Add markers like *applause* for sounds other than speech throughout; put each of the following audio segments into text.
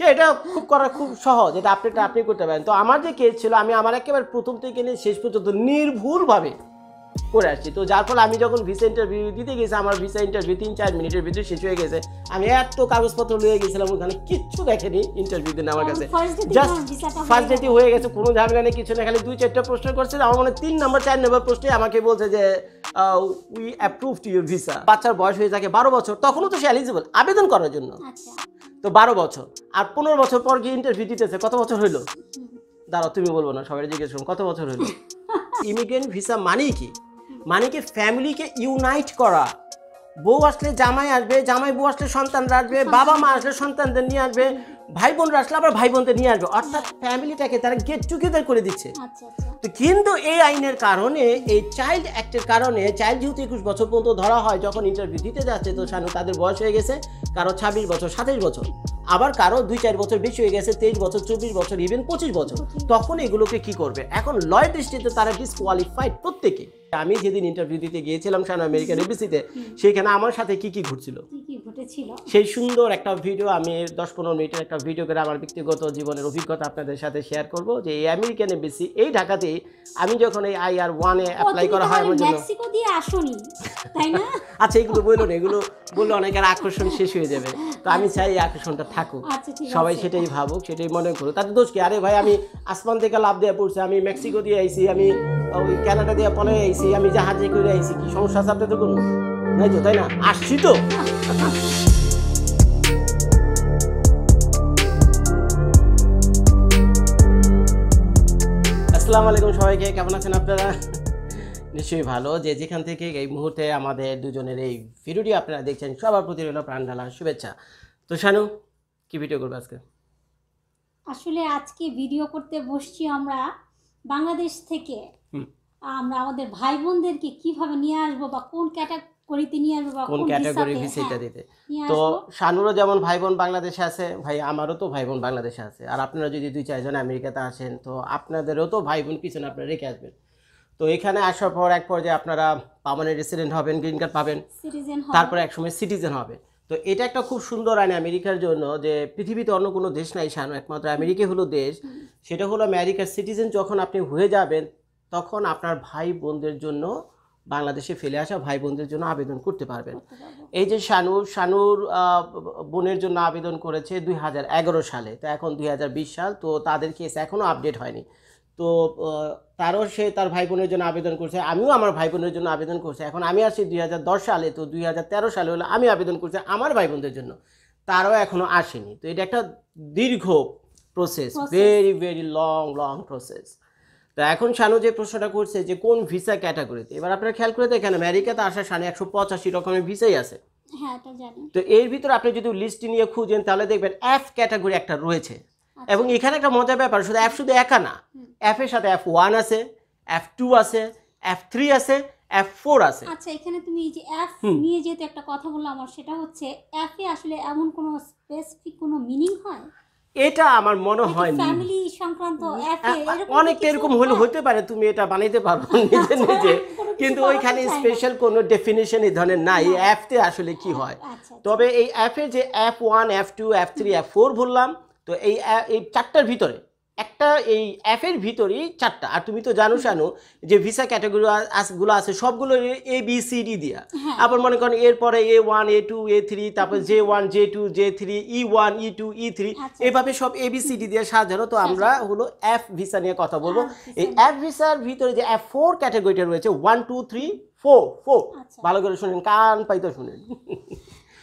সে এটা খুব করা খুব সহজ এটা আপনি আপনি করতে পারেন তো আমার যে কেস ছিল আমি আমার একেবারে প্রথম থেকে নিয়ে শেষ পর্যন্ত নির্ভুলভাবে করে আসছি তো যার ফলে আমি যখন ভিসা ইন্টারভিউ দিতে গেছি আমার ভিসা ইন্টারভিউ তিন চার মিনিটের ভিতরে শেষ হয়ে গেছে আমি এত কাগজপত্র নিয়ে গেছিলাম ওখানে কিচ্ছু দেখেনি ইন্টারভিউ দিন আমার কাছে জাস্ট ফার্স্ট ডেটে হয়ে গেছে কোনো ঝামেলা নেই কিছু না খালি দুই চারটা প্রশ্ন করছে আমার মনে তিন নম্বর চার নম্বর প্রশ্নে আমাকে বলছে যে we approve to your visa বাচ্চার বয়স হয়ে থাকে বারো বছর তখনও তো সে এলিজিবল আবেদন করার জন্য আচ্ছা। তো বারো বছর আর পনেরো বছর পর গিয়ে ইন্টারভিউ দিতেছে কত বছর হইলো দাঁড়াও তুমি বলবো না সবাই জিজ্ঞেস করুন কত বছর হইলো ইমিগ্রেন্ট *laughs* ভিসা মানেই কি মানে কি ফ্যামিলিকে ইউনাইট করা বউ আসলে জামাই আসবে জামাই বউ আসলে সন্তানরা আসবে বাবা মা আসলে সন্তানদের নিয়ে আসবে ভাই বোনরা আসলে আবার ভাই বোনদের নিয়ে আসবে অর্থাৎ ফ্যামিলিটাকে তারা গেট টুগেদার করে দিচ্ছে আচ্ছা, আচ্ছা। তো কিন্তু এই আইনের কারণে এই চাইল্ড অ্যাক্টের কারণে চাইল্ড যেহেতু একুশ বছর পর্যন্ত ধরা হয় যখন ইন্টারভিউ দিতে যাচ্ছে তো সানু তাদের বয়স হয়ে গেছে কারো ছাব্বিশ বছর সাতাশ বছর আবার কারো দুই চার বছর বেশি হয়ে গেছে তেইশ বছর চব্বিশ বছর ইভেন পঁচিশ বছর তখন এগুলোকে কি করবে এখন লয় দৃষ্টিতে তারা ডিসকোয়ালিফাইড প্রত্যেকে আমি যেদিন ইন্টারভিউ দিতে গিয়েছিলাম সানু আমেরিকান এবিসিতে সেইখানে আমার সাথে কি কি ঘুরছিল সেই সুন্দর একটা ভিডিও আমি দশ পনেরো মিনিটের একটা ভিডিও করে আমার ব্যক্তিগত জীবনের অভিজ্ঞতা আপনাদের সাথে শেয়ার করব যে এই আমেরিকান এমবিসি এই ঢাকাতেই আমি যখন এই আর ওয়ানে অ্যাপ্লাই করা হয় আমার জন্য মেক্সিকো দিয়ে তাই না *laughs* আচ্ছা এগুলো বললো না এগুলো বললে অনেকের আকর্ষণ শেষ হয়ে যাবে তো আমি চাই এই আকর্ষণটা থাকুক আচ্ছা, সবাই সেটাই ভাবুক সেটাই মনে করুক তাতে দোষ কি আরে ভাই আমি আসমান থেকে লাভ দিয়ে পড়ছে আমি মেক্সিকো দিয়ে আইছি আমি ওই ক্যানাডা দিয়ে পলে আইছি আমি জাহাজে করে আইছি কি সমস্যা আছে আপনাদের কোনো তাই তো তাই না আসছি তো *laughs* আসসালামু আলাইকুম সবাইকে কেমন আছেন আপনারা নিশ্চয়ই ভালো যে যেখান থেকে এই মুহূর্তে আমাদের দুজনের এই ভিডিওটি আপনারা দেখছেন সবার প্রতি রইল প্রাণ ঢালা শুভেচ্ছা তো শানু কি ভিডিও করবো আজকে আসলে আজকে ভিডিও করতে বসছি আমরা বাংলাদেশ থেকে আমরা আমাদের ভাই বোনদেরকে কিভাবে নিয়ে আসবো বা কোন ক্যাটাগরি কোন ক্যাটাগরি ভিসাটা হ্যাঁ, দিতে তো শানুরও যেমন ভাই বোন বাংলাদেশে আছে ভাই আমারও তো ভাই বোন বাংলাদেশে আছে আর আপনারা যদি দুই চারজন আমেরিকাতে আসেন তো আপনাদেরও তো ভাই বোন পিছনে আপনারা রেখে আসবেন তো এখানে আসার পর এক পর্যায়ে আপনারা পার্মানেন্ট রেসিডেন্ট হবেন গ্রিন কার্ড পাবেন তারপরে একসময় সিটিজেন হবে তো এটা একটা খুব সুন্দর আইন আমেরিকার জন্য যে পৃথিবীতে অন্য কোনো দেশ নাই শানু একমাত্র আমেরিকা হলো দেশ সেটা হলো আমেরিকার সিটিজেন যখন আপনি হয়ে যাবেন তখন আপনার ভাই বোনদের জন্য বাংলাদেশে ফেলে আসা ভাই বোনদের জন্য আবেদন করতে পারবেন এই যে শানু শানুর বোনের জন্য আবেদন করেছে দুই সালে তো এখন দুই সাল তো তাদের কেস এখনও আপডেট হয়নি তো তারও সে তার ভাই বোনের জন্য আবেদন করছে আমিও আমার ভাই বোনের জন্য আবেদন করছে এখন আমি আসছি দুই সালে তো দুই সালে হলে আমি আবেদন করছি আমার ভাই বোনদের জন্য তারও এখনও আসেনি তো এটা একটা দীর্ঘ process very very long long process তো এখন শানু যে প্রশ্নটা করছে যে কোন ভিসা ক্যাটাগরিতে এবার আপনারা খেয়াল করে দেখেন আমেরিকাতে আসার সানে একশো পঁচাশি রকমের ভিসাই আছে হ্যাঁ, তো এর ভিতরে আপনি যদি লিস্ট নিয়ে খুঁজেন তাহলে দেখবেন এফ ক্যাটাগরি একটা রয়েছে আচ্ছা। এবং এখানে একটা মজার ব্যাপার শুধু এফ শুধু একা না এফ এর সাথে এফ ওয়ান আছে এফ টু আছে এফ থ্রি আছে এফ ফোর আছে আচ্ছা এখানে তুমি এই যে এফ নিয়ে যেহেতু একটা কথা বললাম আমার সেটা হচ্ছে এফ এ আসলে এমন কোনো স্পেসিফিক কোনো মিনিং হয় এটা আমার মনে হয় ফ্যামিলি সংক্রান্ত অনেকটা এরকম হলে হতে পারে তুমি এটা বানাইতে পারবে *laughs* আচ্ছা, নিজে নিজে কিন্তু ওইখানে স্পেশাল কোনো ডেফিনেশন এই ধরনের নাই অ্যাপতে আসলে কি হয় আচ্ছা, আচ্ছা। তবে এই অ্যাপে যে F one F two F three F four বললাম তো এই এই চারটার ভিতরে একটা এই অ্যাপের ভিতরেই চারটা আর তুমি তো জানো শানু যে ভিসা ক্যাটাগরি গুলো আছে সবগুলো এ বি সি ডি দিয়া হ্যাঁ। আবার মনে করেন এরপরে A one A two A three তারপর J one J two J three E one E two E three এভাবে সব এ বি সি ডি দিয়ে সাজানো তো আমরা হলো অ্যাপ ভিসা নিয়ে কথা বলবো আচ্ছা, এই অ্যাপ ভিসার ভিতরে যে অ্যাপ ফোর ক্যাটাগরিটা রয়েছে one two three four four ভালো করে শুনেন কান পাইতে শুনেন *laughs*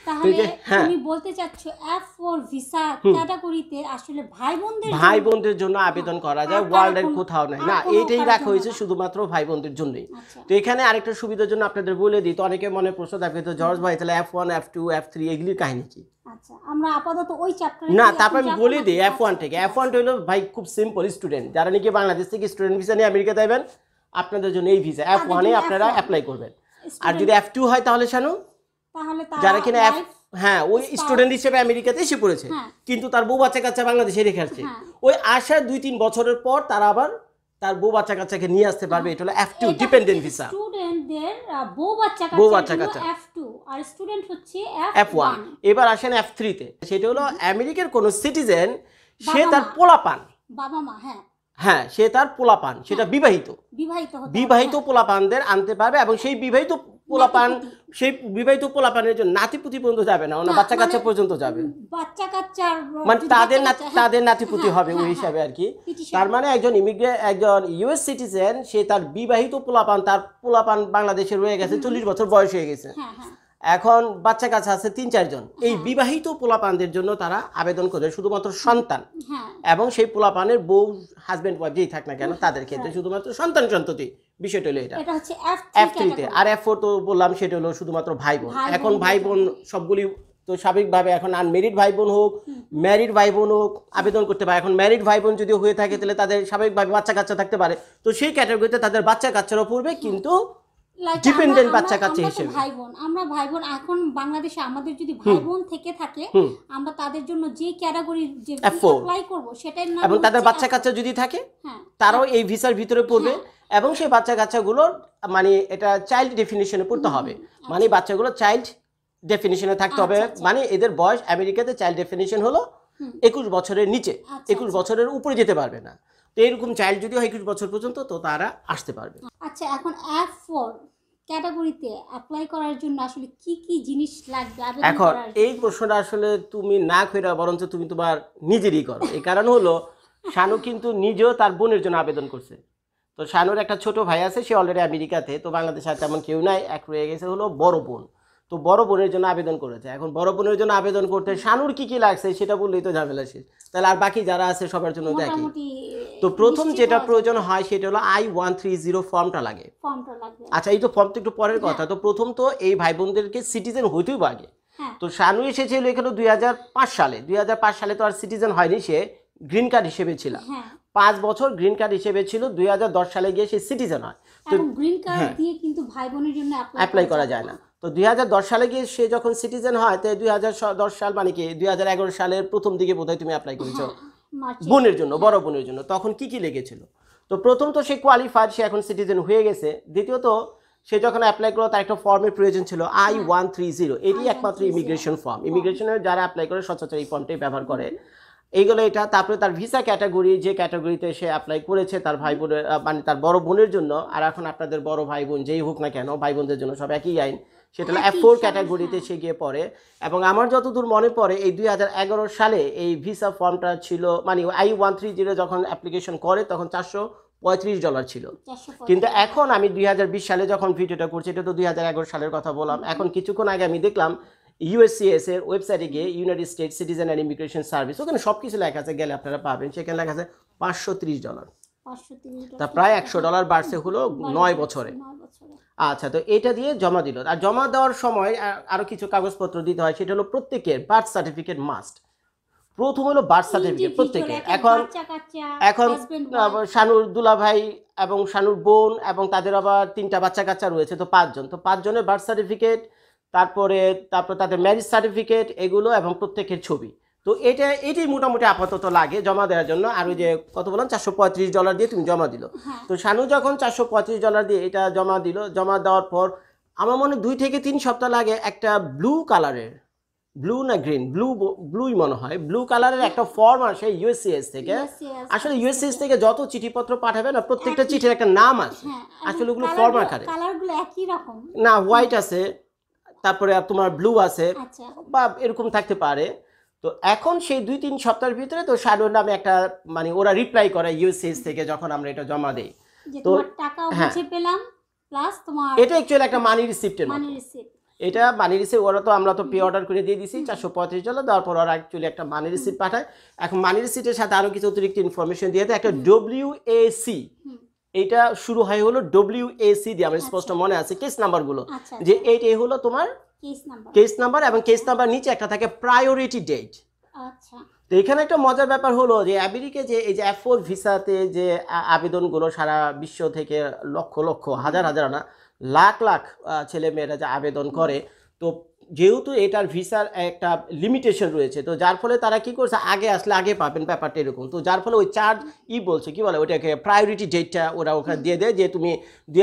তাহলে হ্যাঁ। তুমি বলতে চাচ্ছো এফ ফর ভিসা ক্যাটাগরিতে আসলে ভাই বোনদের ভাই বোনদের জন্য আবেদন করা যায় ওয়ার্ল্ডের কোথাও নাই না এইটাই রাখা হয়েছে শুধুমাত্র ভাই বোনদের জন্যই আচ্ছা। তো এখানে আরেকটা সুবিধার জন্য আপনাদের বলে দিই তো অনেকে মনে প্রশ্ন থাকে তো জর্জ ভাই তাহলে F one F two F three এগুলির কাহিনী কি আচ্ছা, না তারপর আমি বলে দিই ওয়ান আচ্ছা। থেকে ভাই খুব সিম্পল স্টুডেন্ট যারা নাকি বাংলাদেশ থেকে স্টুডেন্ট ভিসা নিয়ে আমেরিকা আপনাদের জন্য এই ভিসা এফ ওয়ানে আপনারা অ্যাপ্লাই করবেন আর যদি এফ টু হয় তাহলে শানু যারা কিনা হ্যাঁ ওই স্টুডেন্ট হিসেবে আমেরিকাতে এসে পড়েছে হ্যাঁ। কিন্তু তার বউ বাচ্চা কাচ্চা বাংলাদেশে রেখে আসছে হ্যাঁ। ওই আসার দুই তিন বছরের পর তারা আবার তার বউ বাচ্চা কাচ্চাকে নিয়ে আসতে পারবে এটা হলো এফ টু ডিপেন্ডেন্ট ভিসা বউ বাচ্চা কাচ্চা বউ বাচ্চা এফ ওয়ান এবার আসেন এফ থ্রিতে সেটা হলো আমেরিকার কোনো সিটিজেন সে তার পোলাপান বাবা মা হ্যাঁ হ্যাঁ সে তার পোলাপান সেটা হ্যাঁ। বিবাহিত বিবাহিত বিবাহিত পোলাপানদের আনতে পারবে এবং সেই বিবাহিত পোলাপান সেই বিবাহিত পোলাপানের জন্য নাতিপুতি পর্যন্ত যাবে না ওনার বাচ্চা কাচ্চা মানে পর্যন্ত যাবে বাচ্চা কাচ্চার মানে তাদের হ্যাঁ, তাদের নাতিপুতি হ্যাঁ, হবে ওই হ্যাঁ, হিসাবে আর কি তার মানে একজন ইমিগ্রে একজন ইউএস সিটিজেন সে তার বিবাহিত পোলাপান তার পোলাপান বাংলাদেশে রয়ে গেছে চল্লিশ বছর বয়স হয়ে গেছে এখন বাচ্চা কাছে আছে তিন চারজন এই বিবাহিত পোলাপানদের জন্য তারা আবেদন করে শুধুমাত্র সন্তান এবং সেই পোলাপানের বউ হাজব্যান্ড ওয়াইফ যেই থাক না কেন তাদের ক্ষেত্রে শুধুমাত্র সন্তান সন্ততি বিষয়টা হলো এটা এফ থ্রিতে আর এফ ফোর তো বললাম সেটা হলো শুধুমাত্র ভাই বোন এখন ভাই বোন সবগুলি তো স্বাভাবিকভাবে এখন আনমেরিড ভাই বোন হোক ম্যারিড ভাই বোন হোক আবেদন করতে পারে এখন ম্যারিড ভাই বোন যদি হয়ে থাকে তাহলে তাদের স্বাভাবিকভাবে বাচ্চা কাচ্চা থাকতে পারে তো সেই ক্যাটাগরিতে তাদের বাচ্চা কাচ্চারও পড়বে কিন্তু ডিপেন্ডেন্ট বাচ্চা হিসেবে ভাই বোন আমরা ভাই বোন এখন বাংলাদেশে আমাদের যদি ভাই বোন থেকে থাকে আমরা তাদের জন্য যে ক্যাটাগরি যে অ্যাপ্লাই করব সেটাই এবং তাদের বাচ্চা যদি থাকে হ্যাঁ। তারাও এই ভিসার ভিতরে হ্যাঁ। পড়বে এবং সেই বাচ্চা কাচ্চাগুলোর মানে এটা চাইল্ড ডেফিনিশনে পড়তে হবে আচ্ছা। মানে বাচ্চাগুলো চাইল্ড ডেফিনিশনে থাকতে হবে আচ্ছা, আচ্ছা। মানে এদের বয়স আমেরিকাতে চাইল্ড ডেফিনিশন হলো একুশ বছরের নিচে একুশ বছরের উপরে যেতে পারবে না তো এরকম চাইল্ড যদি হয় একুশ বছর পর্যন্ত তো তারা আসতে পারবে আচ্ছা এখন এফ ফোর ক্যাটাগরিতে অ্যাপ্লাই করার জন্য আসলে কি কি জিনিস লাগবে এখন এই প্রশ্নটা আসলে তুমি না কইরা বরঞ্চ তুমি তোমার নিজেরই করো এই কারণ হলো শানু কিন্তু নিজেও তার বোনের জন্য আবেদন করছে তো শানুর একটা ছোট ভাই আছে সে অলরেডি আমেরিকাতে তো বাংলাদেশে তেমন কেউ নাই এক রয়ে গেছে হলো বড় বোন তো বড় বোনের জন্য আবেদন করেছে এখন বড় বোনের জন্য আবেদন করতে শানুর কি কি লাগছে সেটা বললেই তো ঝামেলা শেষ তাহলে আর বাকি যারা আছে সবার জন্য দেখি তো প্রথম যেটা প্রয়োজন হয় সেটা হলো আই ওয়ান থ্রি জিরো ফর্মটা লাগে আচ্ছা এই তো ফর্ম তো একটু পরের কথা হ্যাঁ। তো প্রথম তো এই ভাই বোনদেরকে সিটিজেন হইতেই পারে হ্যাঁ। তো শানু এসেছিল এখানে দুই সালে দুই সালে তো আর সিটিজেন হয়নি সে গ্রিন কার্ড হিসেবে ছিল হ্যাঁ। পাঁচ বছর গ্রিন কার্ড হিসেবে ছিল দুই সালে গিয়ে সে সিটিজেন হয় তো গ্রিন কার্ড দিয়ে কিন্তু ভাই বোনের জন্য অ্যাপ্লাই করা যায় না তো দুই সালে গিয়ে সে যখন সিটিজেন হয় তো দুই সাল মানে কি দুই সালের প্রথম দিকে বোধহয় তুমি অ্যাপ্লাই করেছো *laughs* বোনের জন্য বড় বোনের জন্য তখন কি কি লেগেছিল তো প্রথম তো সে কোয়ালিফায়ার সে এখন সিটিজেন হয়ে গেছে দ্বিতীয়ত সে যখন অ্যাপ্লাই করলো তার একটা ফর্মের প্রয়োজন ছিল আই ওয়ান থ্রি জিরো এটি একমাত্র ইমিগ্রেশন ফর্ম ইমিগ্রেশনের যারা অ্যাপ্লাই করে সচরাচর এই ফর্মটাই ব্যবহার করে এইগুলো এটা তারপরে তার ভিসা ক্যাটাগরি যে ক্যাটাগরিতে সে অ্যাপ্লাই করেছে তার ভাই বোনের মানে তার বড় বোনের জন্য আর এখন আপনাদের বড় ভাই বোন যেই হোক না কেন ভাই বোনদের জন্য সব একই আইন সেটা এফ ফোর ক্যাটাগরিতে সে গিয়ে পড়ে এবং আমার যতদূর মনে পড়ে এই দুই সালে এই ভিসা ফর্মটা ছিল মানে আই ওয়ান থ্রি জিরো যখন অ্যাপ্লিকেশন করে তখন চারশো পঁয়ত্রিশ ডলার ছিল কিন্তু এখন আমি দুই সালে যখন ভিডিওটা করছি এটা তো দুই সালের কথা বললাম এখন কিছুক্ষণ আগে আমি দেখলাম ইউএসসিএস এর ওয়েবসাইটে গিয়ে United State citizen and immigration service ওখানে সব কিছু লেখা আছে গেলে আপনারা পাবেন সেখানে লেখা আছে পাঁচশো ডলার তা প্রায় একশো ডলার বাড়ছে হলো নয় বছরে আচ্ছা তো এটা দিয়ে জমা দিল আর জমা দেওয়ার সময় আরও কিছু কাগজপত্র দিতে হয় সেটা হলো প্রত্যেকের বার্থ সার্টিফিকেট মাস্ট প্রথম হলো বার্থ সার্টিফিকেট প্রত্যেকের এখন এখন শানুর দুলাভাই এবং শানুর বোন এবং তাদের আবার তিনটা বাচ্চা কাচ্চা রয়েছে তো পাঁচজন তো পাঁচজনের বার্থ সার্টিফিকেট তারপরে তারপর তাদের ম্যারেজ সার্টিফিকেট এগুলো এবং প্রত্যেকের ছবি তো এটা এটি মোটামুটি আপাতত লাগে জমা দেওয়ার জন্য আর ওই যে কত বললাম চারশো পঁয়ত্রিশ ডলার দিয়ে তুমি জমা দিল হ্যাঁ। তো সানু যখন চারশো পঁয়ত্রিশ ডলার দিয়ে এটা জমা দিল জমা দেওয়ার পর আমার মনে দুই থেকে তিন সপ্তাহ লাগে একটা ব্লু কালারের ব্লু না গ্রিন ব্লু ব্লুই মনে হয় ব্লু কালারের একটা ফর্ম আসে ইউএসসিএস থেকে আসলে ইউএসসিএস থেকে যত চিঠিপত্র পাঠাবে না প্রত্যেকটা হ্যাঁ। চিঠির একটা নাম আছে হ্যাঁ, আসলে ওগুলো ফর্ম আকারে না হোয়াইট আছে তারপরে তোমার ব্লু আছে আচ্ছা। বা এরকম থাকতে পারে তো এখন সেই দুই তিন সপ্তাহের ভিতরে তো শাডোর নামে একটা মানে ওরা রিপ্লাই করে ইউসিএস থেকে যখন আমরা এটা জমা দেই তো টাকা হ্যাঁ। বুঝে পেলাম প্লাস তোমার এটা एक्चुअली একটা মানি রিসিপ্টের মানি রিসিপ্ট এটা মানি রিসিপ্ট ওরা তো আমরা তো পে অর্ডার করে দিয়ে দিছি 435 পঁয়ত্রিশ ডলার দেওয়ার পর ওরা एक्चुअली একটা মানি রিসিপ্ট পাঠায় এখন মানি রিসিপ্টের সাথে আরো কিছু অতিরিক্ত ইনফরমেশন দিয়ে দেয় একটা ডব্লিউ এ সি এটা শুরু হয় হলো ডব্লিউ এসি দিয়ে আমার আচ্ছা। স্পষ্ট মনে আছে কেস নাম্বারগুলো আচ্ছা, যে আচ্ছা। এইট এ হলো তোমার কেস নাম্বার এবং কেস নাম্বার নিচে একটা থাকে প্রায়োরিটি ডেট তো এখানে একটা মজার ব্যাপার হলো যে আমেরিকে যে এই যে এফ ফোর ভিসাতে যে আবেদনগুলো সারা বিশ্ব থেকে লক্ষ লক্ষ হাজার হাজার না লাখ লাখ ছেলে মেয়েরা যে আবেদন করে তো যেহেতু এটার ভিসার একটা লিমিটেশন রয়েছে তো যার ফলে তারা কি করছে আগে আসলে আগে পাবেন ব্যাপারটা এরকম তো যার ফলে ওই চার্জ ই বলছে কি বলে ওটাকে প্রায়োরিটি ডেটটা ওরা ওখানে দিয়ে দেয় যে তুমি দুই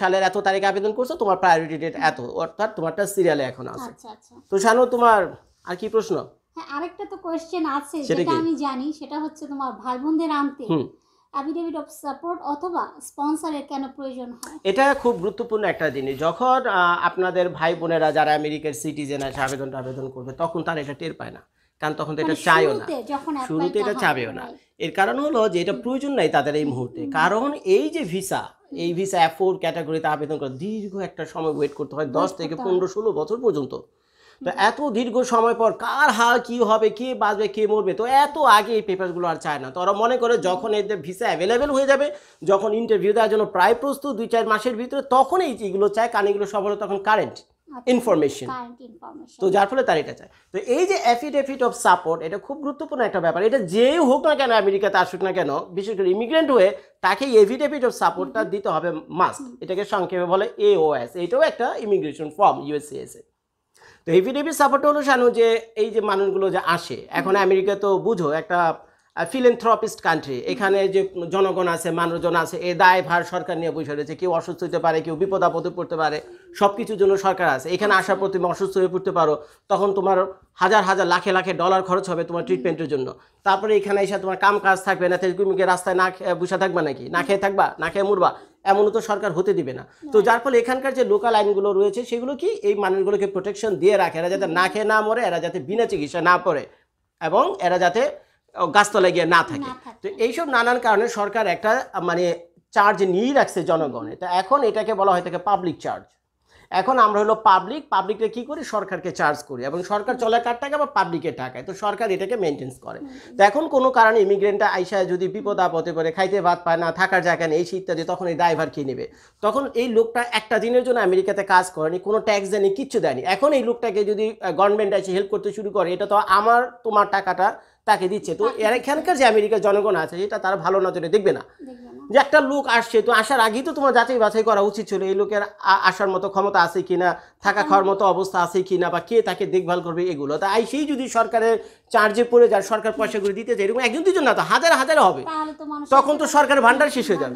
সালের এত তারিখে আবেদন করছো তোমার প্রায়োরিটি ডেট এত অর্থাৎ তোমারটা সিরিয়ালে এখন আছে আচ্ছা, আচ্ছা। তো শানু তোমার আর কি প্রশ্ন হ্যাঁ আরেকটা তো কোয়েশ্চেন আছে যেটা আমি জানি সেটা হচ্ছে তোমার ভাই বোনদের আনতে অ্যাফিডেভিট অফ সাপোর্ট অথবা স্পন্সরের কেন প্রয়োজন হয় এটা খুব গুরুত্বপূর্ণ একটা জিনিস যখন আপনাদের ভাই বোনেরা যারা আমেরিকার সিটিজেন আছে আবেদন আবেদন করবে তখন তারা এটা টের পায় না কারণ তখন তো এটা মানে চাইও না শুরুতে এটা চাবেও না এর কারণ হলো যে এটা প্রয়োজন নাই তাদের এই মুহূর্তে কারণ এই যে ভিসা এই ভিসা অ্যাফোর ক্যাটাগরিতে আবেদন করে দীর্ঘ একটা সময় ওয়েট করতে হয় দশ থেকে পনেরো ষোলো বছর পর্যন্ত তো এত দীর্ঘ সময় পর কার হাল কি হবে কে বাঁচবে কে মরবে তো এত আগে এই পেপারসগুলো আর চায় না তো ওরা মনে করে যখন এদের ভিসা অ্যাভেলেবেল হয়ে যাবে যখন ইন্টারভিউ দেওয়ার জন্য প্রায় প্রস্তুত দুই চার মাসের ভিতরে তখন এই এইগুলো চায় কারণ এগুলো সব হলো তখন কারেন্ট আচ্ছা, ইনফরমেশন তো যার ফলে তার এটা চায় তো এই যে অ্যাফিডেভিট অফ সাপোর্ট এটা খুব গুরুত্বপূর্ণ একটা ব্যাপার এটা যেই হোক না কেন আমেরিকাতে আসুক না কেন বিশেষ করে ইমিগ্রেন্ট হয়ে তাকে এফিডেভিট অফ সাপোর্টটা দিতে হবে মাস্ট এটাকে সংক্ষেপে বলে এ ও এস এটাও একটা ইমিগ্রেশন ফর্ম ইউএসসিএসএ তো এফিডেভিট সাপোর্ট হলো শানু যে এই যে মানুষগুলো যে আসে এখন আমেরিকা তো বুঝো একটা ফিলেন্থ্রপিস্ট কান্ট্রি এখানে যে জনগণ আছে মানুষজন আছে এ দায় ভার সরকার নিয়ে বসে রয়েছে কেউ অসুস্থ হতে পারে কেউ বিপদ আপদে পড়তে পারে সব কিছুর জন্য সরকার আছে এখানে আসার পর তুমি অসুস্থ হয়ে পড়তে পারো তখন তোমার হাজার হাজার লাখে লাখে ডলার খরচ হবে তোমার ট্রিটমেন্টের জন্য তারপরে এখানে এসে তোমার কাম কাজ থাকবে না তুমি রাস্তায় না বসে থাকবা নাকি না খেয়ে থাকবা না খেয়ে মরবা এমনও তো সরকার হতে দিবে না তো যার ফলে এখানকার যে লোকাল আইনগুলো রয়েছে সেগুলো কি এই মানুষগুলোকে প্রোটেকশন দিয়ে রাখে এরা যাতে না খেয়ে না মরে এরা যাতে বিনা চিকিৎসা না পড়ে এবং এরা যাতে গাছতলায় গিয়ে না থাকে তো এইসব নানান কারণে সরকার একটা মানে চার্জ নিয়েই রাখছে জনগণে তা এখন এটাকে বলা হয় থাকে পাবলিক চার্জ এখন আমরা হলো পাবলিক পাবলিকটা কি করি সরকারকে চার্জ করি এবং সরকার চলে কার টাকা বা পাবলিকের টাকায় তো সরকার এটাকে মেনটেন্স করে তো এখন কোনো কারণে ইমিগ্রেন্টটা আইসা যদি বিপদ আপদে পারে খাইতে ভাত পায় না থাকার জায়গা নেই এই ইত্যাদি তখন এই ড্রাইভার খেয়ে নেবে তখন এই লোকটা একটা দিনের জন্য আমেরিকাতে কাজ করেনি কোনো ট্যাক্স দেয়নি কিচ্ছু দেয়নি এখন এই লোকটাকে যদি গভর্নমেন্ট এসে হেল্প করতে শুরু করে এটা তো আমার তোমার টাকাটা তাকে দিচ্ছে তো এখানকার যে আমেরিকার জনগণ আছে সেটা তারা ভালো নজরে দেখবে না যে একটা লোক আসছে তো আসার আগেই তো তোমার যাচাই বাছাই করা উচিত ছিল এই লোকের আসার মতো ক্ষমতা আছে কিনা থাকা খাওয়ার মতো অবস্থা আছে কিনা বা কে তাকে দেখভাল করবে এগুলো তা সেই যদি সরকারের চার্জে পড়ে যায় সরকার পয়সাগুলো দিতে যায় এরকম একজন দুজন না তো হাজার হাজার হবে তখন তো সরকারের ভান্ডার শেষ হয়ে যাবে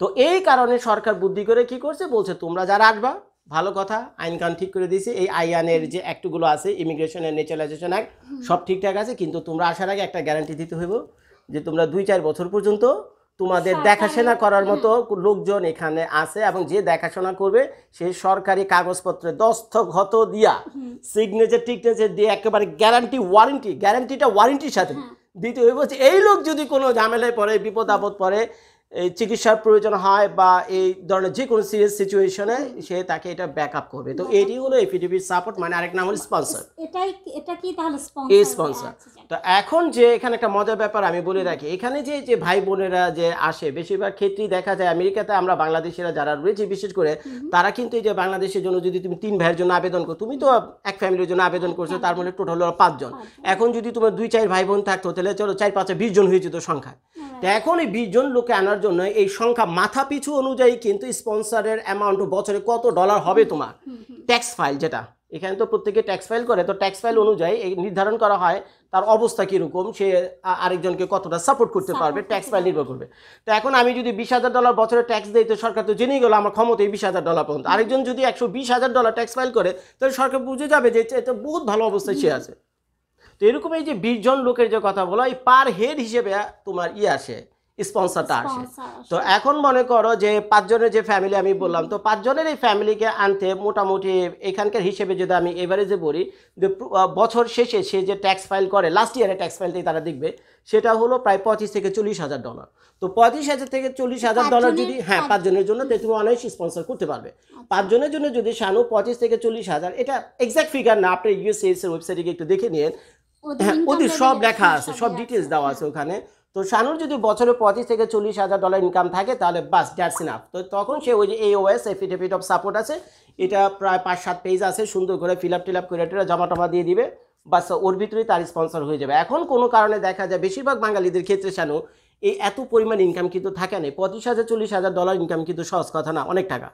তো এই কারণে সরকার বুদ্ধি করে কি করছে বলছে তোমরা যারা আসবা ভালো কথা আইন কান ঠিক করে দিয়েছি এই আইয়ানের যে অ্যাক্টগুলো আছে ইমিগ্রেশন এর নেচারাইজেশন অ্যাক্ট সব ঠিকঠাক আছে কিন্তু তোমরা আসার আগে একটা গ্যারান্টি দিতে হইব যে তোমরা দুই চার বছর পর্যন্ত তোমাদের দেখাশোনা করার মতো লোকজন এখানে আছে এবং যে দেখাশোনা করবে সে সরকারি কাগজপত্রে দস্তখত দিয়া সিগনেচার টিকনেচার দিয়ে একেবারে গ্যারান্টি ওয়ারেন্টি গ্যারান্টিটা ওয়ারেন্টির সাথে হ্যাঁ। দিতে হইব এই লোক যদি কোনো ঝামেলায় পড়ে বিপদ আপদ পড়ে এই চিকিৎসার প্রয়োজন হয় বা এই ধরনের যে কোনো সিরিয়াস সিচুয়েশনে সে তাকে এটা ব্যাক আপ করবে তো আচ্ছা। এটি হলো এফিডিবির সাপোর্ট মানে আরেক নাম হলো স্পন্সর এটাই এটা কি তাহলে স্পন্সর এই স্পন্সর আচ্ছা, তো এখন যে এখানে একটা মজার ব্যাপার আমি বলে রাখি এখানে যে যে ভাই বোনেরা যে আসে বেশিরভাগ ক্ষেত্রেই দেখা যায় আমেরিকাতে আমরা বাংলাদেশিরা যারা রয়েছে বিশেষ করে তারা কিন্তু এই যে বাংলাদেশের জন্য যদি তুমি তিন ভাইয়ের জন্য আবেদন করো তুমি তো এক ফ্যামিলির জন্য আবেদন করছো তার আচ্ছা। মধ্যে টোটাল হলো পাঁচজন এখন যদি তোমার দুই চার ভাই বোন থাকতো তাহলে চলো চার পাঁচে বিশ জন হয়ে যেত সংখ্যা হ্যাঁ। তো এখন এই বিশ জন লোকে আনার করার জন্য এই সংখ্যা মাথা পিছু অনুযায়ী কিন্তু স্পন্সারের অ্যামাউন্ট বছরে কত ডলার হবে তোমার ট্যাক্স ফাইল যেটা এখানে তো প্রত্যেকে ট্যাক্স ফাইল করে তো ট্যাক্স ফাইল অনুযায়ী এই নির্ধারণ করা হয় তার অবস্থা কীরকম সে আরেকজনকে কতটা সাপোর্ট করতে পারবে ট্যাক্স ফাইল নির্ভর করবে তো এখন আমি যদি বিশ হাজার ডলার বছরে ট্যাক্স দিই তো সরকার তো জেনেই গেলো আমার ক্ষমতা এই বিশ হাজার ডলার পর্যন্ত আরেকজন যদি একশো বিশ হাজার ডলার ট্যাক্স ফাইল করে তাহলে সরকার বুঝে যাবে যে এটা বহুত ভালো অবস্থায় সে আছে তো এরকম এই যে বিশ জন লোকের যে কথা বলো এই পার হেড হিসেবে তোমার ইয়ে আসে স্পন্সারটা আসে তো এখন মনে করো যে পাঁচজনের যে ফ্যামিলি আমি বললাম তো পাঁচজনের এই ফ্যামিলিকে আনতে মোটামুটি এখানকার হিসেবে যদি আমি এভারেজে বলি যে বছর শেষে সে যে ট্যাক্স ফাইল করে লাস্ট ইয়ারে ট্যাক্স ফাইলটাই তারা দেখবে সেটা হলো প্রায় পঁচিশ থেকে চল্লিশ হাজার ডলার তো পঁয়ত্রিশ হাজার থেকে চল্লিশ হাজার ডলার যদি হ্যাঁ পাঁচজনের জন্য তুমি অনেক স্পন্সর করতে পারবে আচ্ছা। পাঁচজনের জন্য যদি শানু পঁচিশ থেকে চল্লিশ হাজার এটা এক্স্যাক্ট ফিগার না আপনার ইউএসএস এর ওয়েবসাইটে একটু দেখে হ্যাঁ, নিন ওদের সব লেখা আছে সব ডিটেলস দেওয়া আছে ওখানে তো শানুর যদি বছরে পঁচিশ থেকে চল্লিশ হাজার ডলার ইনকাম থাকে তাহলে বাস ড্যাটস ইনাফ তো তখন সে ওই যে এওএস এফিডেভিট অফ সাপোর্ট আছে এটা প্রায় পাঁচ সাত পেজ আছে সুন্দর করে ফিল আপ টিল আপ করে জমা টমা দিয়ে দিবে বাস ওর ভিতরেই তার স্পন্সর হয়ে যাবে এখন কোনো কারণে দেখা যায় বেশিরভাগ বাঙালিদের ক্ষেত্রে শানু এই এত পরিমাণ ইনকাম কিন্তু থাকে না পঁচিশ হাজার চল্লিশ হাজার ডলার ইনকাম কিন্তু সহজ কথা না অনেক টাকা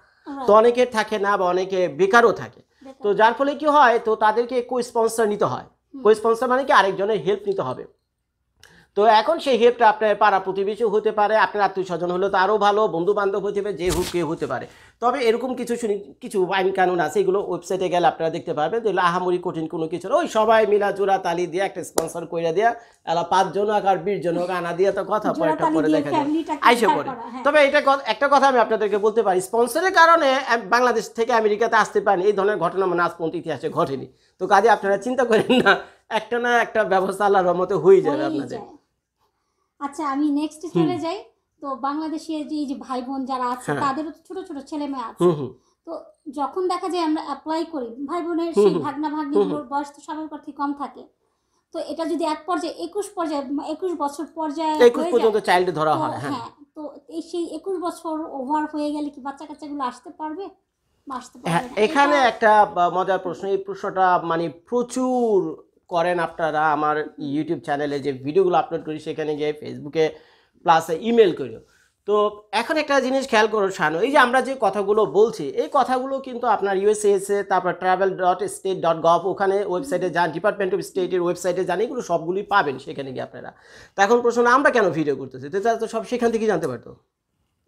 তো অনেকের থাকে না বা অনেকে বেকারও থাকে তো যার ফলে কি হয় তো তাদেরকে কো স্পন্সর নিতে হয় কো স্পন্সর মানে কি আরেকজনের হেল্প নিতে হবে তো এখন সেই হেল্পটা আপনার পাড়া প্রতিবেশী হতে পারে আপনার আত্মীয় স্বজন হলে তো আরও ভালো বন্ধু বান্ধব হতে পারে যে হুক কেউ হতে পারে তবে এরকম কিছু শুনি কিছু আইন কানুন আছে এগুলো ওয়েবসাইটে গেলে আপনারা দেখতে পারবেন যেগুলো আহামরি কঠিন কোনো কিছু ওই সবাই মিলা জোড়া তালি দিয়ে একটা স্পন্সর করে দেওয়া এলা পাঁচজন হোক আর বিশ জন হোক আনা দিয়ে তো কথা পরে পরে দেখা যায় আইসে পরে তবে এটা একটা কথা আমি আপনাদেরকে বলতে পারি স্পন্সরের কারণে বাংলাদেশ থেকে আমেরিকাতে আসতে পারেন এই ধরনের ঘটনা মানে আজ পর্যন্ত ইতিহাসে ঘটেনি তো কাজে আপনারা চিন্তা করেন না একটা না একটা ব্যবস্থা আল্লাহর রহমতে হয়ে যাবে আপনাদের আচ্ছা আমি নেক্সট চলে যাই তো বাংলাদেশে যে এই যে ভাই বোন যারা আছে হ্যাঁ। তাদেরও তো ছোট ছোট ছেলে মেয়ে আছে তো যখন দেখা যায় আমরা অ্যাপ্লাই করি ভাই বোনের সেই ভাগনা ভাগ্নি বয়স তো সবার কথা কম থাকে তো এটা যদি এক পর্যায়ে একুশ পর্যায়ে একুশ বছর পর্যায়ে একুশ পর্যন্ত চাইল্ড ধরা হয় হ্যাঁ।, হ্যাঁ তো এই সেই একুশ বছর ওভার হয়ে গেলে কি বাচ্চা কাচ্চাগুলো আসতে পারবে হ্যাঁ, এখানে একটা মজার প্রশ্ন এই প্রশ্নটা মানে প্রচুর করেন আপনারা আমার ইউটিউব চ্যানেলে যে ভিডিওগুলো আপলোড করি সেখানে গিয়ে ফেসবুকে প্লাসে ইমেল করিও তো এখন একটা জিনিস খেয়াল করো শানো এই যে আমরা যে কথাগুলো বলছি এই কথাগুলো কিন্তু আপনার ইউএসএসএ তারপর travel dot state dot gov ওখানে ওয়েবসাইটে যান ডিপার্টমেন্ট অফ স্টেটের ওয়েবসাইটে যান এগুলো সবগুলোই পাবেন সেখানে গিয়ে আপনারা তো এখন প্রশ্ন আমরা কেন ভিডিও করতেছি তো তারা তো সব সেখান থেকেই জানতে পারতো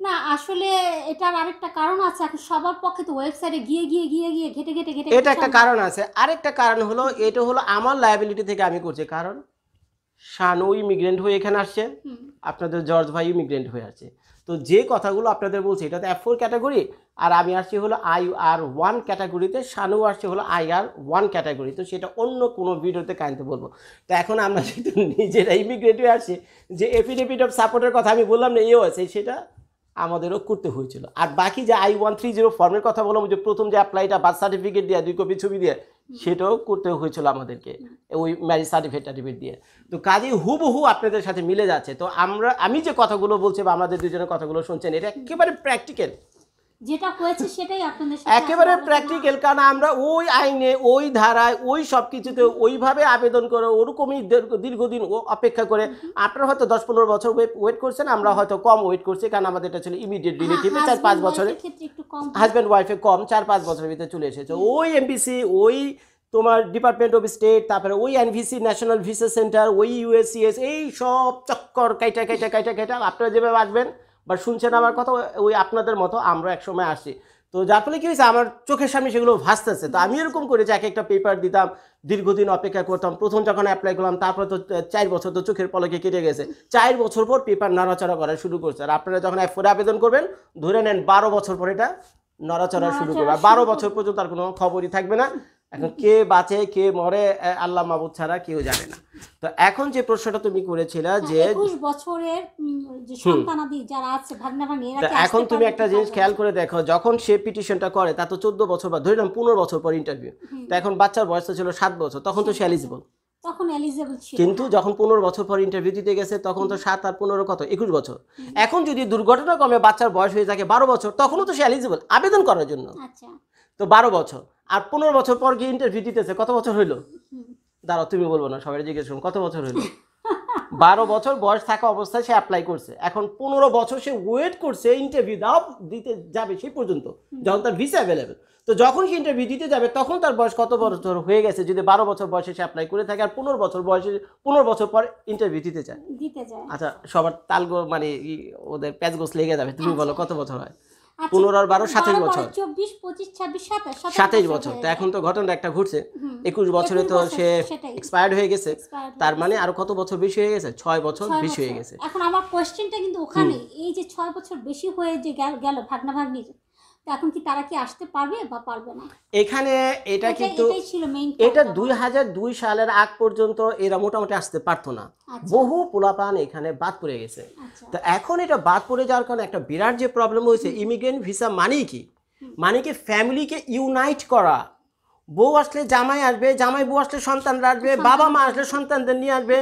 না আসলে এটার আরেকটা কারণ আছে এখন সবার পক্ষে তো ওয়েবসাইটে গিয়ে গিয়ে গিয়ে গিয়ে ঘেটে ঘেটে ঘেটে এটা একটা কারণ আছে আরেকটা কারণ হলো এটা হলো আমার লায়াবিলিটি থেকে আমি করছি কারণ শানু ইমিগ্রেন্ট হয়ে এখানে আসছে আপনাদের জর্জ ভাই ইমিগ্রেন্ট হয়ে আসছে তো যে কথাগুলো আপনাদের বলছি এটা তো এফ ফোর ক্যাটাগরি আর আমি আসছি হলো আই আর ওয়ান ক্যাটাগরিতে শানু আসছে হলো আই আর ওয়ান ক্যাটাগরি তো সেটা অন্য কোনো ভিডিওতে কাইনতে বলবো তো এখন আমরা যেহেতু নিজেরা ইমিগ্রেট হয়ে আসছে যে এফিডেভিট অফ সাপোর্টের কথা আমি বললাম না এও ইয়ে আছে সেটা আমাদেরও করতে হয়েছিল আর বাকি যে আই ওয়ান থ্রি জিরো ফর্মের কথা বললাম যে প্রথম যে অ্যাপ্লাইটা বার্থ সার্টিফিকেট দিয়ে দুই কপি ছবি দিয়ে সেটাও করতে হয়েছিল আমাদেরকে ওই ম্যারিজ সার্টিফিকেট টার্টিফিকেট দিয়ে তো কাজে হুবহু আপনাদের সাথে মিলে যাচ্ছে তো আমরা আমি যে কথাগুলো বলছি বা আমাদের দুজনের কথাগুলো শুনছেন এটা একেবারে প্র্যাকটিক্যাল যেটা হয়েছে সেটাই আপনাদের একেবারে প্র্যাকটিক্যাল কারণ আমরা ওই আইনে ওই ধারায় ওই সব কিছুতে ওইভাবে আবেদন করে ওরকমই দীর্ঘদিন অপেক্ষা করে আপনারা হয়তো দশ পনেরো বছর ওয়েট করছেন আমরা হয়তো কম ওয়েট করছি কারণ আমাদের এটা ছিল ইমিডিয়েট হ্যাঁ, রিলেটিভ চার পাঁচ বছরে হাজব্যান্ড ওয়াইফে কম চার পাঁচ বছরের ভিতরে চলে এসেছে ওই এমবিসি ওই তোমার ডিপার্টমেন্ট অফ স্টেট তারপরে ওই এনভিসি ন্যাশনাল ভিসা সেন্টার ওই ইউএসসিএস এই সব চক্কর কাইটা কাইটা কাইটা কাইটা আপনারা যেভাবে আসবেন বা শুনছেন আমার কথা ওই আপনাদের মতো আমরা একসময় আসি তো যার ফলে কী হয়েছে আমার চোখের সামনে সেগুলো ভাসতেছে তো আমি এরকম করেছি এক একটা পেপার দিতাম দীর্ঘদিন অপেক্ষা করতাম প্রথম যখন অ্যাপ্লাই করলাম তারপর তো চার বছর তো চোখের পলকে কেটে গেছে চার বছর পর পেপার নড়াচড়া করা শুরু করছে আর আপনারা যখন এক ফোরে আবেদন করবেন ধরে নেন বারো বছর পর এটা নড়াচড়া শুরু করবে আর বারো বছর পর্যন্ত তার কোনো খবরই থাকবে না এখন কে বাঁচে কে মরে আল্লাহ মাবুদ ছাড়া কেউ জানে না তো এখন যে প্রশ্নটা তুমি করেছিলে হ্যাঁ, যে এখন তুমি একটা জিনিস খেয়াল করে দেখো যখন সে পিটিশনটা করে তা তো চোদ্দ বছর বা ধরে নাম পনেরো বছর পর ইন্টারভিউ তো এখন বাচ্চার বয়স ছিল সাত বছর তখন তো সে এলিজিবল তখন ছিল কিন্তু যখন পনেরো বছর পর ইন্টারভিউ দিতে গেছে তখন তো সাত আর পনেরো কত একুশ বছর এখন যদি দুর্ঘটনা কমে বাচ্চার বয়স হয়ে থাকে বারো বছর তখনও তো সে এলিজিবল আবেদন করার জন্য আচ্ছা তো বারো বছর আর পনেরো বছর পর গিয়ে ইন্টারভিউ দিতেছে কত বছর হইলো দাঁড়াও তুমি বলবো না সবাই জিজ্ঞেস করুন কত বছর হইলো *laughs* বারো বছর বয়স থাকা অবস্থায় সে অ্যাপ্লাই করছে এখন পনেরো বছর সে ওয়েট করছে ইন্টারভিউ দাও দিতে যাবে সেই পর্যন্ত যখন তার ভিসা অ্যাভেলেবেল তো যখন সে ইন্টারভিউ দিতে যাবে তখন তার বয়স কত বছর হয়ে গেছে যদি বারো বছর বয়সে সে অ্যাপ্লাই করে থাকে আর পনেরো বছর বয়সে পনেরো বছর পর ইন্টারভিউ দিতে চায় দিতে চায় আচ্ছা সবার তালগো মানে ওদের প্যাচগোস লেগে যাবে তুমি আচ্ছা। বলো কত বছর হয় আচ্ছা, পনেরো আর বারো সাতাশ বছর চব্বিশ পঁচিশ ছাব্বিশ সাতাশ সাতাশ বছর তো এখন তো ঘটনা একটা ঘুরছে একুশ বছরে তো সে এক্সপায়ার্ড হয়ে গেছে তার মানে আরো কত বছর বেশি হয়ে গেছে ছয় বছর বেশি হয়ে গেছে এখন আমার কোয়েশ্চেনটা কিন্তু ওখানে এই যে ছয় বছর বেশি হয়ে যে গেল ভাগনা ভাগ্নি এখন কি তারা কি আসতে পারবে বা পারবে না এখানে এটা কিন্তু এটা দুই হাজার দুই সালের আগ পর্যন্ত এরা মোটামুটি আসতে পারতো না আচ্ছা। বহু পোলাপান এখানে বাদ পড়ে গেছে আচ্ছা। তো এখন এটা বাদ পড়ে যাওয়ার কারণে একটা বিরাট যে প্রবলেম হয়েছে ইমিগ্রেন্ট ভিসা মানেই কি মানে কি ফ্যামিলিকে ইউনাইট করা বউ আসলে জামাই আসবে জামাই বউ আসলে সন্তানরা আসবে বাবা মা আসলে সন্তানদের নিয়ে আসবে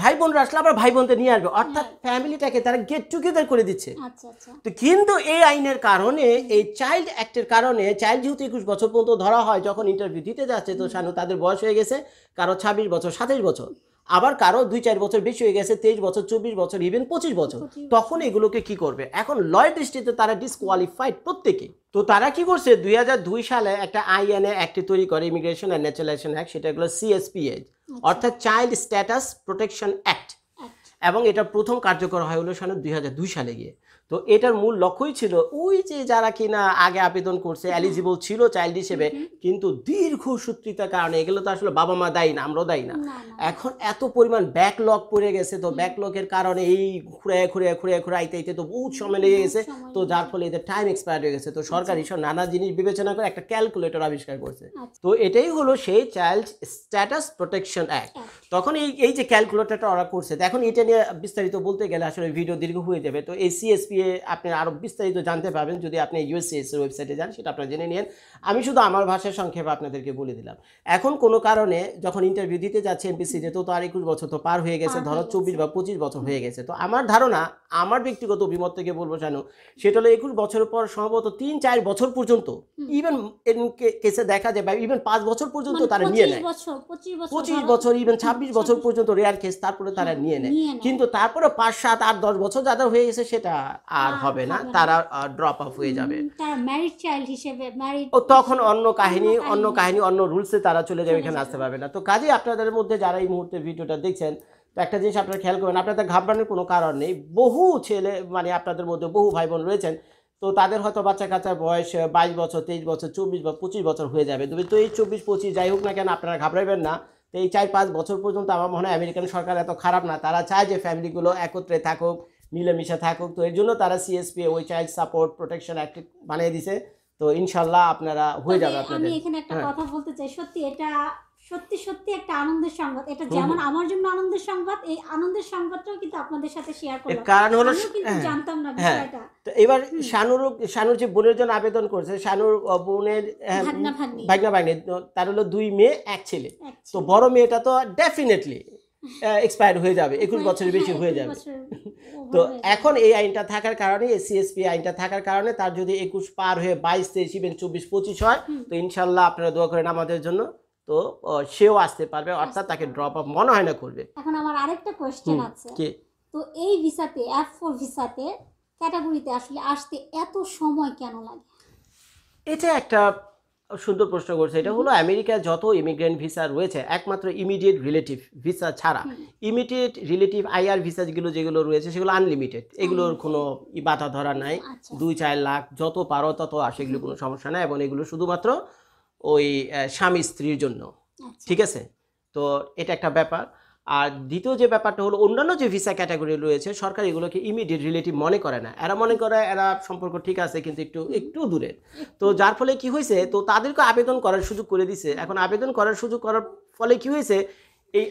ভাই বোনরা আসলে আবার ভাই বোনদের নিয়ে আসবে অর্থাৎ হ্যাঁ। ফ্যামিলিটাকে তারা গেট টুগেদার করে দিচ্ছে আচ্ছা, আচ্ছা। তো কিন্তু এই আইনের কারণে এই চাইল্ড অ্যাক্টের কারণে চাইল্ড যেহেতু একুশ বছর পর্যন্ত ধরা হয় যখন ইন্টারভিউ দিতে যাচ্ছে তো শানু তাদের বয়স হয়ে গেছে কারো ছাব্বিশ বছর সাতাশ বছর আবার কারো দুই চার বছর বেশি হয়ে গেছে তেইশ বছর চব্বিশ বছর ইভেন পঁচিশ বছর তখন এগুলোকে কি করবে এখন লয় দৃষ্টিতে তারা ডিসকোয়ালিফাইড প্রত্যেকে তো তারা কি করছে দুই সালে একটা আইএনএ অ্যাক্টে তৈরি করে ইমিগ্রেশন অ্যান্ড ন্যাচারালাইজেশন অ্যাক্ট সেটা হলো সিএসপিএইচ আচ্ছা। অর্থাৎ চাইল্ড স্ট্যাটাস প্রোটেকশন অ্যাক্ট এবং এটা প্রথম কার্যকর হয় হলো সনে দুই সালে গিয়ে তো এটার মূল লক্ষ্যই ছিল ওই যে যারা কিনা আগে আবেদন করছে এলিজিবল ছিল চাইল্ড হিসেবে কিন্তু দীর্ঘ সূত্রিতার কারণে এগুলো তো আসলে বাবা মা দায়ী না আমরাও দায়ী না এখন এত পরিমাণ ব্যাকলগ পড়ে গেছে তো ব্যাকলগের কারণে এই ঘুরে ঘুরে ঘুরে ঘুরে আইতে আইতে তো বহুত সময় লেগে গেছে তো যার ফলে এদের টাইম এক্সপায়ার হয়ে গেছে তো আচ্ছা। সরকার এইসব নানা জিনিস বিবেচনা করে একটা ক্যালকুলেটর আবিষ্কার করছে আচ্ছা। তো এটাই হলো সেই চাইল্ড স্ট্যাটাস প্রোটেকশন অ্যাক্ট তখন এই এই যে ক্যালকুলেটরটা ওরা করছে এখন এটা নিয়ে বিস্তারিত বলতে গেলে আসলে ভিডিও দীর্ঘ হয়ে যাবে তো এই সিএসপি ইউএসসিএ আপনি আরও বিস্তারিত জানতে পারবেন যদি আপনি ইউএসসিএসের ওয়েবসাইটে যান সেটা আপনারা জেনে নিন আমি শুধু আমার ভাষায় সংক্ষেপে আপনাদেরকে বলে দিলাম এখন কোনো কারণে যখন ইন্টারভিউ দিতে যাচ্ছে এমপিসি যে তো তার একুশ বছর তো পার হয়ে গেছে ধরো চব্বিশ বা পঁচিশ বছর হয়ে গেছে তো আমার ধারণা আমার ব্যক্তিগত অভিমত থেকে বলবো জানো সেটা হলো একুশ বছরের পর সম্ভবত তিন চার বছর পর্যন্ত ইভেন কেসে দেখা যায় বা ইভেন পাঁচ বছর পর্যন্ত মানে তারা নিয়ে নেয় পঁচিশ বছর ইভেন ছাব্বিশ বছর পর্যন্ত রেয়ার কেস তারপরে তারা হ্যাঁ, নিয়ে নেয় কিন্তু তারপরে পাঁচ সাত আট দশ বছর যাদের হয়ে গেছে সেটা আর হবে না তারা ড্রপ অফ হয়ে যাবে ও তখন অন্য কাহিনী অন্য কাহিনী অন্য রুলসে তারা চলে যাবে এখানে আসতে পারবে না তো কাজে আপনাদের মধ্যে যারা এই মুহূর্তে ভিডিওটা দেখছেন একটা জিনিস আপনারা খেয়াল করবেন আপনাদের ঘাবড়ানোর কোনো কারণ নেই বহু ছেলে মানে আপনাদের মধ্যে বহু ভাই বোন রয়েছেন তো তাদের হয়তো বাচ্চা কাচ্চার বয়স বাইশ বছর তেইশ বছর চব্বিশ বা পঁচিশ বছর হয়ে যাবে তবে তো এই চব্বিশ পঁচিশ যাই হোক না কেন আপনারা ঘাবড়াবেন না তো এই চার পাঁচ বছর পর্যন্ত আমার মনে হয় আমেরিকান সরকার এত খারাপ না তারা চায় যে ফ্যামিলিগুলো একত্রে থাকুক মিলেমিশে থাকুক তো এর জন্য তারা সিএসপি ওই চাইল্ড সাপোর্ট প্রোটেকশন অ্যাক্ট বানিয়ে দিছে তো ইনশাল্লাহ আপনারা হয়ে যাবে আপনাদের আমি এখানে একটা হ্যাঁ। কথা বলতে চাই সত্যি এটা সত্যি সত্যি একটা আনন্দের সংবাদ এটা যেমন আমার জন্য আনন্দের সংবাদ এই আনন্দের সংবাদটাও কিন্তু আপনাদের সাথে শেয়ার করলাম কারণ হলো কিন্তু হ্যাঁ, জানতাম না হ্যাঁ। বিষয়টা তো এবার শানুর শানুর যে বোনের জন্য আবেদন করেছে শানুর বোনের ভাগনা ভাগনি ভাগনা ভাগনি তার হলো দুই মেয়ে এক ছেলে তো বড় মেয়েটা তো ডেফিনেটলি এক্সপায়ার হয়ে যাবে একুশ বছরের বেশি হ্যাঁ, হয়ে যাবে *laughs* তো এখন এই আইনটা থাকার কারণে সিএসপি আইনটা থাকার কারণে তার যদি একুশ পার হয়ে বাইশ তেইশ ইভেন চব্বিশ পঁচিশ হয় তো ইনশাল্লাহ আপনারা দোয়া করেন আমাদের জন্য তো সেও আসতে পারবে অর্থাৎ তাকে ড্রপ আপ মনে হয় না করবে এখন আমার আরেকটা কোয়েশ্চেন আছে তো এই ভিসাতে এফ ফোর ভিসাতে ক্যাটাগরিতে আসলে আসতে এত সময় কেন লাগে এটা একটা সুন্দর প্রশ্ন করছে এটা হলো আমেরিকায় যত ইমিগ্রেন্ট ভিসা রয়েছে একমাত্র ইমিডিয়েট রিলেটিভ ভিসা ছাড়া ইমিডিয়েট রিলেটিভ আইআর ভিসা যেগুলো যেগুলো রয়েছে সেগুলো আনলিমিটেড এগুলোর কোনো বাধা ধরা নাই আচ্ছা। দুই চার লাখ যত পারো তত আসে এগুলো কোনো সমস্যা নাই এবং এগুলো শুধুমাত্র ওই স্বামী স্ত্রীর জন্য আচ্ছা। ঠিক আছে তো এটা একটা ব্যাপার আর দ্বিতীয় যে ব্যাপারটা হলো অন্যান্য যে ভিসা ক্যাটাগরি রয়েছে সরকার এগুলোকে ইমিডিয়েট রিলেটিভ মনে করে না এরা মনে করে এরা সম্পর্ক ঠিক আছে কিন্তু একটু একটু দূরে তো যার ফলে কি হয়েছে তো তাদেরকে আবেদন করার সুযোগ করে দিছে এখন আবেদন করার সুযোগ করার ফলে কি হয়েছে এই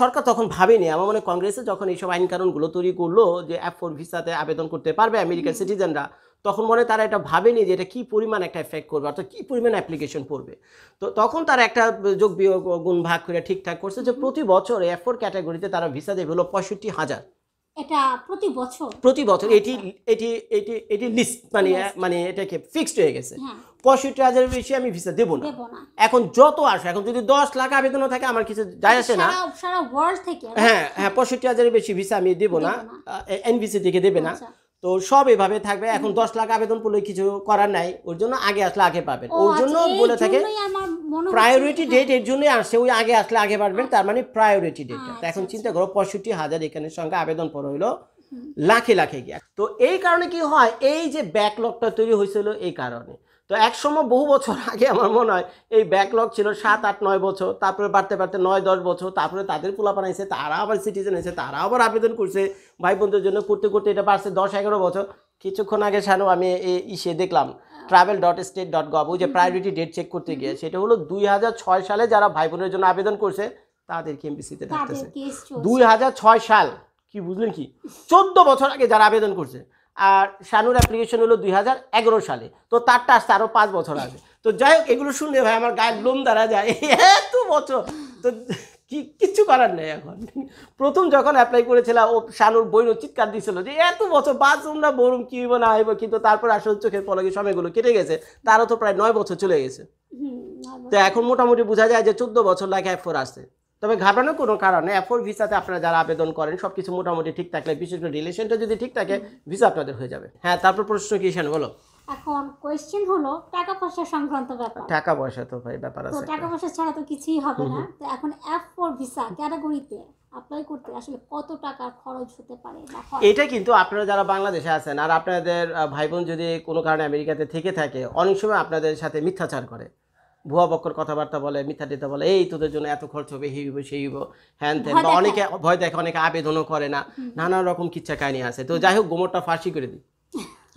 সরকার তখন ভাবেনি আমার মনে কংগ্রেসে যখন এইসব আইন কারণগুলো তৈরি করলো যে অ্যাপ ফোর ভিসাতে আবেদন করতে পারবে আমেরিকান সিটিজেনরা তখন মনে তারা এটা ভাবেনি যে এটা কি পরিমাণ একটা এফেক্ট করবে অর্থাৎ কী পরিমাণ অ্যাপ্লিকেশন পড়বে তো তখন তারা একটা যোগ বিয়োগ গুণ ভাগ করে ঠিকঠাক করছে যে প্রতি বছর এফ ফোর ক্যাটাগরিতে তারা ভিসা দেবে হলো পঁয়ষট্টি হাজার এটা প্রতি বছর প্রতি বছর এটি এটি এটি এটি লিস্ট মানে মানে এটাকে ফিক্সড হয়ে গেছে হ্যাঁ। পঁয়ষট্টি হাজারের বেশি আমি ভিসা দেবো না এখন যত আসে এখন যদি দশ লাখ আবেদনও থাকে আমার কিছু যায় আসে না হ্যাঁ হ্যাঁ পঁয়ষট্টি হাজারের বেশি ভিসা আমি দেবো না এনভিসি থেকে দেবে না আচ্ছা। তো সব এভাবে থাকবে এখন দশ লাখ আবেদন পড়লে কিছু করার নাই ওর জন্য আগে আসলে আগে পাবেন ওর জন্য আচ্ছা, বলে থাকে প্রায়োরিটি হ্যাঁ। ডেট এর জন্যই আসছে ওই আগে আসলে আগে পারবেন তার মানে প্রায়োরিটি ডেটটা আচ্ছা, এখন আচ্ছা। চিন্তা করো পঁয়ষট্টি হাজার এখানের সঙ্গে আবেদন পড়া হইলো লাখে লাখে গিয়া তো এই কারণে কি হয় এই যে ব্যাকলগটা তৈরি হয়েছিল এই কারণে তো একসময় বহু বছর *laughs* আগে আমার মনে হয় এই ব্যাকলগ ছিল সাত আট নয় বছর তারপরে বাড়তে বাড়তে নয় দশ বছর তারপরে তাদের পোলাপান এসে তারা আবার সিটিজেন এসে তারা আবার আবেদন করছে ভাই বোনদের জন্য করতে করতে এটা বাড়ছে দশ এগারো বছর কিছুক্ষণ আগে সানো আমি এই ইসে দেখলাম travel dot state dot gov যে প্রায়োরিটি ডেট চেক করতে গিয়ে সেটা হলো দুই হাজার সালে যারা ভাই বোনের জন্য আবেদন করছে তাদেরকে এমপিসিতে ডাকতেছে দুই সাল কি বুঝলেন কি চোদ্দ বছর আগে যারা আবেদন করছে আর শানুর অ্যাপ্লিকেশন হলো দুই সালে তো তারটা আসতে আরও পাঁচ বছর আছে তো যাই হোক এগুলো শুনলে ভাই আমার গায়ের লোম দ্বারা যায় এত বছর তো কি কিচ্ছু করার নেই এখন প্রথম যখন অ্যাপ্লাই করেছিলাম ও শানুর বইন চিৎকার দিয়েছিল যে এত বছর বাঁচুম না বরুম কি হইব না হইব কিন্তু তারপর আসল চোখের পলকে সময়গুলো কেটে গেছে তারও তো প্রায় নয় বছর চলে গেছে তো এখন মোটামুটি বোঝা যায় যে চোদ্দ বছর লাগে ফোর আসছে তবে ঘাটানো কোনো কারণে অ্যাফোর ভিসাতে আপনারা যারা আবেদন করেন সব কিছু মোটামুটি ঠিক থাকলে বিশেষ করে রিলেশনটা যদি ঠিক থাকে ভিসা আপনাদের হয়ে যাবে হ্যাঁ তারপর প্রশ্ন কি শান বলো এখন কোয়েশ্চেন হলো টাকা পয়সা সংক্রান্ত ব্যাপার টাকা পয়সা তো ভাই ব্যাপার আছে টাকা পয়সা ছাড়া তো কিছুই হবে না তো এখন এফ ফোর ভিসা ক্যাটাগরিতে অ্যাপ্লাই করতে আসলে কত টাকা খরচ হতে পারে এটা কিন্তু আপনারা যারা বাংলাদেশে আছেন আর আপনাদের ভাই বোন যদি কোনো কারণে আমেরিকাতে থেকে থাকে অনেক সময় আপনাদের সাথে মিথ্যাচার করে ভুয়া বক্কর কথাবার্তা বলে মিথ্যা দিতে বলে এই তোদের জন্য এত খরচ হবে হিব সেইব হ্যান ত্যান বা অনেকে ভয় দেখে অনেকে আবেদনও করে না নানা রকম কিচ্ছা কাহিনী আছে তো যাই হোক গোমরটা ফাঁসি করে দিই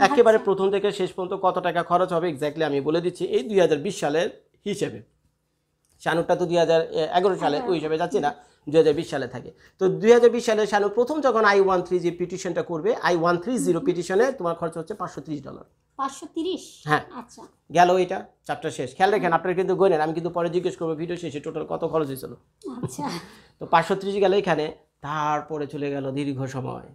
একেবারে আচ্ছা। প্রথম থেকে শেষ পর্যন্ত কত টাকা খরচ হবে এক্স্যাক্টলি আমি বলে দিচ্ছি এই দুই সালের হিসেবে শানুরটা তো দুই হাজার সালে আচ্ছা। ওই হিসাবে যাচ্ছি না দুই সালে থাকে তো দুই হাজার বিশ সালে শানু প্রথম যখন আই ওয়ান থ্রি জি পিটিশনটা করবে আই ওয়ান থ্রি জিরো পিটিশনে তোমার খরচ হচ্ছে পাঁচশো ত্রিশ ডলার হ্যাঁ আচ্ছা গেল এটা চ্যাপ্টার শেষ খেয়াল রাখেন আপনার কিন্তু গণেন আমি কিন্তু পরে জিজ্ঞেস করবো ভিডিও শেষে টোটাল কত খরচ হয়েছিল আচ্ছা *laughs* তো 530 গেল এখানে তারপরে চলে গেল দীর্ঘ সময়